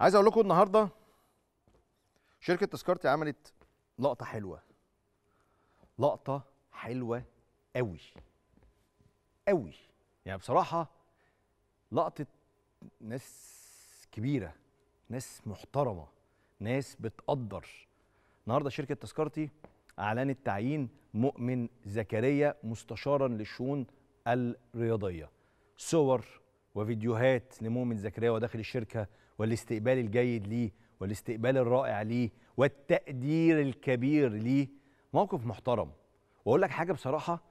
عايز اقول لكم النهارده شركه تذكرتي عملت لقطه حلوه لقطه حلوه قوي قوي يعني بصراحه لقطه ناس كبيره ناس محترمه ناس بتقدر النهارده شركه تذكرتي اعلنت تعيين مؤمن زكريا مستشارا للشؤون الرياضيه صور وفيديوهات لمؤمن زكريا وداخل الشركه والاستقبال الجيد ليه والاستقبال الرائع ليه والتقدير الكبير ليه موقف محترم واقول لك حاجه بصراحه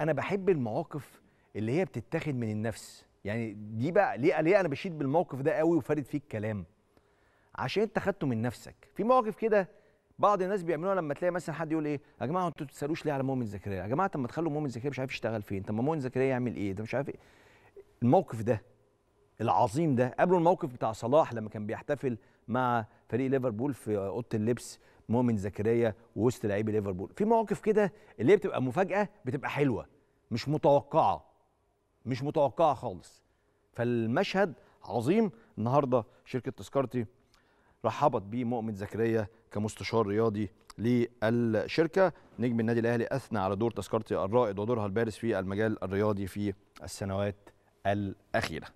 انا بحب المواقف اللي هي بتتاخد من النفس يعني دي بقى ليه ليه انا بشيد بالموقف ده قوي وفارد فيه الكلام عشان انت خدته من نفسك في مواقف كده بعض الناس بيعملوها لما تلاقي مثلا حد يقول ايه يا جماعه انتوا ما بتسالوش ليه على مؤمن زكريا يا جماعه طب ما تخلوا مؤمن زكريا مش عارف يشتغل فين طب ما مؤمن زكريا يعمل ايه ده مش عارف ايه الموقف ده العظيم ده قبله الموقف بتاع صلاح لما كان بيحتفل مع فريق ليفربول في اوضه اللبس مؤمن زكريا ووسط لعيبه ليفربول في مواقف كده اللي هي بتبقى مفاجاه بتبقى حلوه مش متوقعه مش متوقعه خالص فالمشهد عظيم النهارده شركه تذكرتي رحبت بيه مؤمن زكريا كمستشار رياضي للشركه نجم النادي الاهلي اثنى على دور تذكرتي الرائد ودورها البارز في المجال الرياضي في السنوات الأخيرة